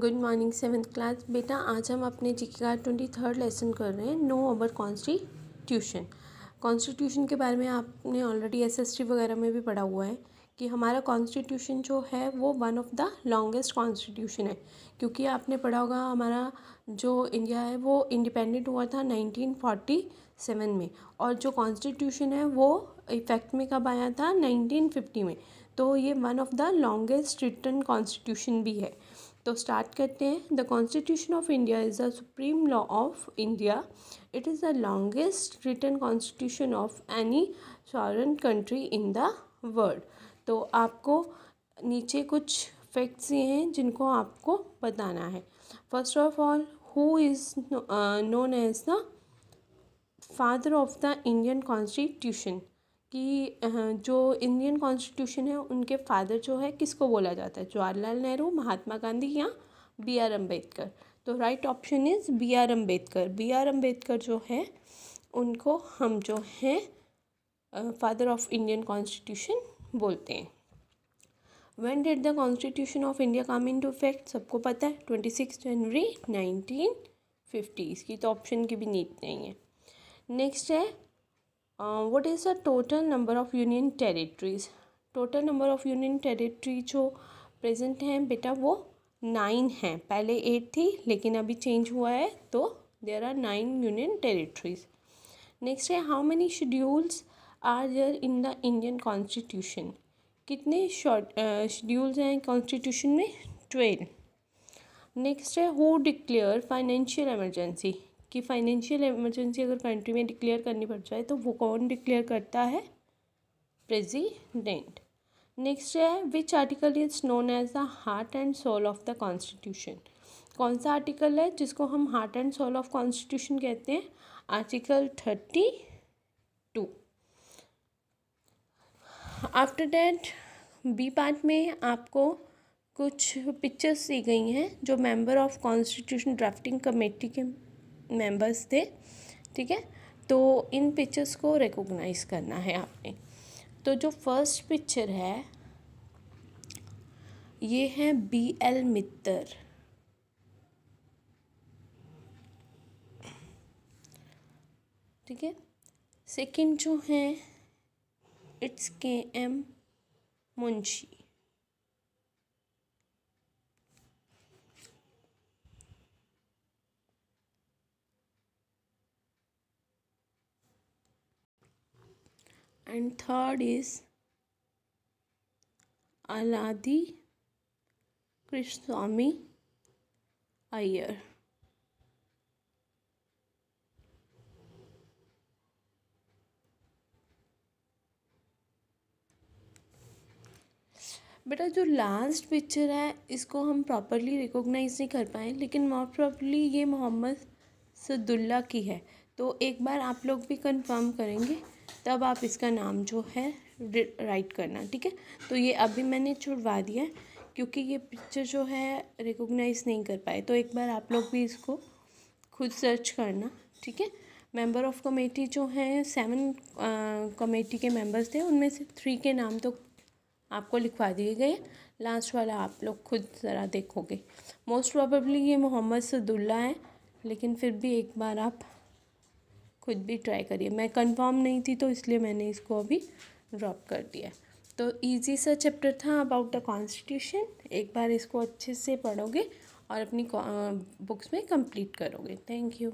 good morning seventh class बेटा आज हम अपने जी का ट्वेंटी थर्ड लेसन कर रहे हैं नो अवर कॉन्स्टिट्यूशन कॉन्स्टिट्यूशन के बारे में आपने ऑलरेडी एसएसटी वगैरह में भी पढ़ा हुआ है कि हमारा कॉन्स्टिट्यूशन जो है वो one of the longest constitution है क्योंकि आपने पढ़ा होगा हमारा जो इंडिया है वो इंडिपेंडेंट हुआ था नाइनटीन में और जो कॉन्स्टिट्यूशन है वो इफ़ेक्ट में कब आया था नाइनटीन में तो ये one of the longest written constitution भी है तो स्टार्ट करते हैं the constitution of India is the supreme law of India it is the longest written constitution of any sovereign country in the world तो आपको नीचे कुछ फैक्ट्स ये हैं जिनको आपको बताना है first of all who is known as the father of the Indian constitution कि जो इंडियन कॉन्स्टिट्यूशन है उनके फ़ादर जो है किसको बोला जाता है जवाहरलाल नेहरू महात्मा गांधी या बी आर अम्बेडकर तो right option is B R Ambedkar B R Ambedkar जो है उनको हम जो हैं फादर ऑफ इंडियन कॉन्स्टिट्यूशन बोलते हैं when did the constitution of India come into effect सबको पता है twenty six January nineteen fifty इसकी तो ऑप्शन की भी नीट नहीं है नेक्स्ट है what is the total number of union territories total number of union territory जो प्रेजेंट हैं बेटा वो नाइन हैं पहले एट थी लेकिन अभी चेंज हुआ है तो there are nine union territories next है how many schedules are there in the Indian constitution कितने शॉर्ट शेड्यूल्स uh, हैं कॉन्स्टिट्यूशन में ट्वेल्व नेक्स्ट है हु डिक्लेयर फाइनेंशियल एमरजेंसी कि फाइनेंशियल इमरजेंसी अगर कंट्री में डिक्लेयर करनी पड़ जाए तो वो कौन डिक्लेयर करता है प्रेजिडेंट नेक्स्ट है which article is known as the heart and soul of the constitution कौन सा आर्टिकल है जिसको हम heart and soul of constitution कहते हैं article thirty two after that B part में आपको कुछ पिक्चर्स दी गई हैं जो member of constitution drafting committee के मेंबर्स थे ठीक है तो इन पिक्चर्स को रिकोगनाइज करना है आपने तो जो फर्स्ट पिक्चर है ये है बी एल मित्तर ठीक है सेकंड जो है it's K M Munshi and third is Aladi Krishnaswamy ayer बेटा जो लास्ट पिक्चर है इसको हम प्रॉपरली रिकॉग्नाइज नहीं कर पाए लेकिन मोस्ट प्रॉपरली ये मोहम्मद सदुल्ला की है तो एक बार आप लोग भी कंफर्म करेंगे तब आप इसका नाम जो है राइट करना ठीक है तो ये अभी मैंने छुड़वा दिया क्योंकि ये पिक्चर जो है रिकोगनाइज़ नहीं कर पाए तो एक बार आप लोग भी इसको खुद सर्च करना ठीक है मेंबर ऑफ कमेटी जो है सेवन कमेटी के मेंबर्स थे उनमें से थ्री के नाम तो आपको लिखवा दिए गए लास्ट वाला आप लोग खुद ज़रा देखोगे मोस्ट प्रॉबली ये मोहम्मद सदुल्ला है लेकिन फिर भी एक बार आप खुद भी ट्राई करिए मैं कंफर्म नहीं थी तो इसलिए मैंने इसको अभी ड्रॉप कर दिया तो इजी सा चैप्टर था अबाउट द कॉन्स्टिट्यूशन एक बार इसको अच्छे से पढ़ोगे और अपनी बुक्स में कंप्लीट करोगे थैंक यू